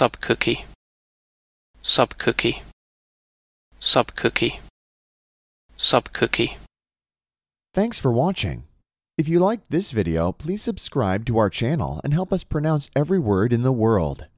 subcookie subcookie subcookie subcookie Thanks for watching. If you liked this video, please subscribe to our channel and help us pronounce every word in the world.